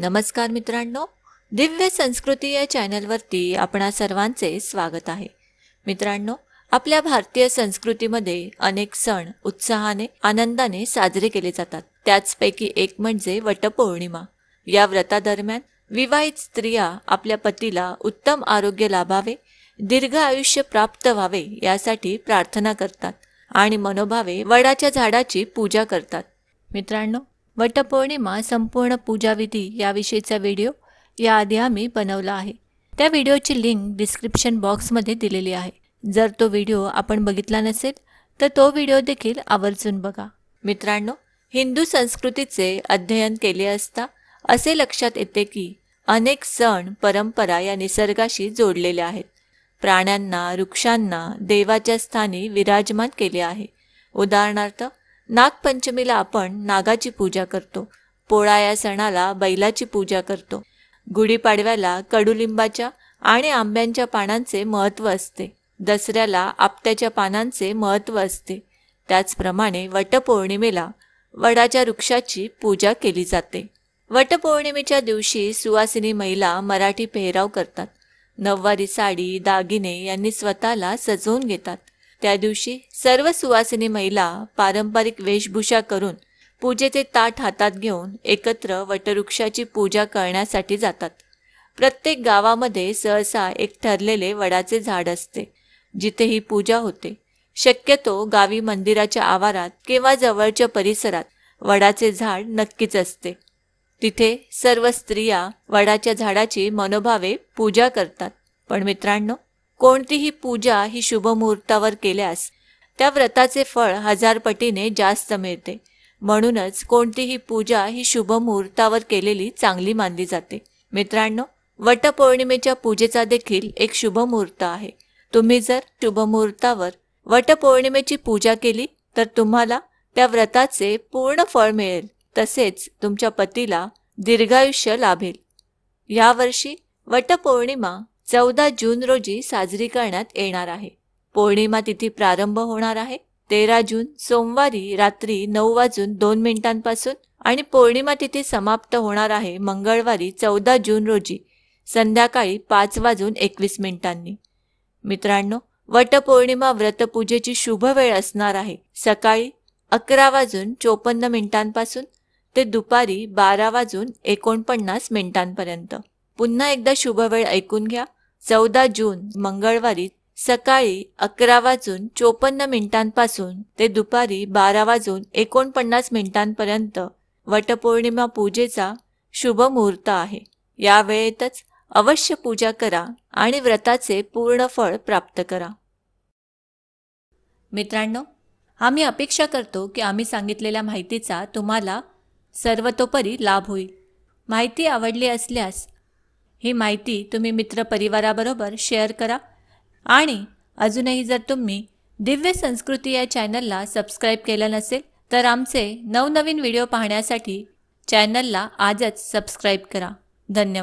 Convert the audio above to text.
नमस्कार मित्रांनो दिव्य संस्कृती या चॅनलवरती आपणा सर्वांचे स्वागत आहे मित्रांनो आपल्या भारतीय संस्कृतीमध्ये अनेक सण उत्साहाने आनंदाने साजरे केले जातात त्याचपैकी एक म्हणजे वटपौर्णिमा या व्रतादरम्यान विवाहित स्त्रिया आपल्या पतीला उत्तम आरोग्य लाभावे दीर्घ आयुष्य प्राप्त व्हावे यासाठी प्रार्थना करतात आणि मनोभावे वडाच्या झाडाची पूजा करतात मित्रांनो वटपौर्णिमा संपूर्ण पूजाविधी याविषयीचा व्हिडिओ याआधी आम्ही बनवला आहे त्या व्हिडिओची लिंक डिस्क्रिप्शन बॉक्समध्ये दिलेली आहे जर तो व्हिडिओ आपण बघितला नसेल तर तो व्हिडिओ देखील आवर्जून बघा मित्रांनो हिंदू संस्कृतीचे अध्ययन केले असता असे लक्षात येते की अनेक सण परंपरा या निसर्गाशी जोडलेले आहेत प्राण्यांना वृक्षांना देवाच्या स्थानी विराजमान केले आहे उदाहरणार्थ नागपंचमीला आपण नागाची पूजा करतो पोळा या सणाला बैलाची पूजा करतो गुढीपाडव्याला कडुलिंबाच्या आणि आंब्यांच्या पानांचे महत्त्व असते दसऱ्याला आपट्याच्या पानांचे महत्त्व असते त्याचप्रमाणे वटपौर्णिमेला वडाच्या वृक्षाची पूजा केली जाते वटपौर्णिमेच्या दिवशी सुवासिनी महिला मराठी पेहराव करतात नववारी साडी दागिने यांनी स्वतःला सजवून घेतात त्या दिवशी सर्व सुवासिनी महिला पारंपरिक वेशभूषा करून पूजेचे ताट हातात घेऊन एकत्र वटवृक्षाची पूजा करण्यासाठी जातात प्रत्येक गावामध्ये सहसा एक ठरलेले वडाचे झाड असते जिथे ही पूजा होते शक्यतो गावी मंदिराच्या आवारात किंवा जवळच्या परिसरात वडाचे झाड नक्कीच असते तिथे सर्व स्त्रिया वडाच्या झाडाची मनोभावे पूजा करतात पण मित्रांनो कोणतीही पूजा ही शुभ मुहूर्तावर केल्यास त्या व्रताचे फळ हजार पटीने जास्त मिळते म्हणूनच कोणतीही पूजा ही शुभ मुहूर्तावर केलेली चांगली मानली जाते मित्रांनो वटपौर्णिमेच्या पूजेचा देखील एक शुभ मुहूर्त आहे तुम्ही जर शुभ मुहूर्तावर वटपौर्णिमेची पूजा केली तर तुम्हाला त्या व्रताचे पूर्ण फळ मिळेल तसेच तुमच्या पतीला दीर्घायुष्य लाभेल यावर्षी वटपौर्णिमा चौदा जून रोजी साजरी करण्यात येणार आहे पौर्णिमा तिथी प्रारंभ होणार आहे तेरा जून सोमवारी रात्री नऊ वाजून दोन मिनिटांपासून आणि पौर्णिमा तिथी समाप्त होणार आहे मंगळवारी चौदा जून रोजी संध्याकाळी पाच वाजून एकवीस मिनिटांनी मित्रांनो वटपौर्णिमा व्रतपूजेची शुभ वेळ असणार आहे सकाळी अकरा वाजून चोपन्न मिनिटांपासून ते दुपारी बारा वाजून एकोणपन्नास मिनिटांपर्यंत पुन्हा एकदा शुभ वेळ ऐकून घ्या चौदा जून मंगळवारी सकाळी अकरा वाजून चोपन्न मिनिटांपासून ते दुपारी बारा वाजून एकोणपन्नास मिनिटांपर्यंत वटपौर्णिमा पूजेचा शुभ मुहूर्त आहे या वेळेतच अवश्य पूजा करा आणि व्रताचे पूर्ण फळ प्राप्त करा मित्रांनो आम्ही अपेक्षा करतो की आम्ही सांगितलेल्या माहितीचा तुम्हाला सर्वतोपरी लाभ होईल माहिती आवडली असल्यास ही माहिती तुम्ही मित्र मित्रपरिवाराबरोबर शेअर करा आणि अजूनही जर तुम्ही दिव्य संस्कृती या चॅनलला सबस्क्राईब केलं नसेल तर आमचे नवनवीन व्हिडिओ पाहण्यासाठी चॅनलला आजच सबस्क्राईब करा धन्यवाद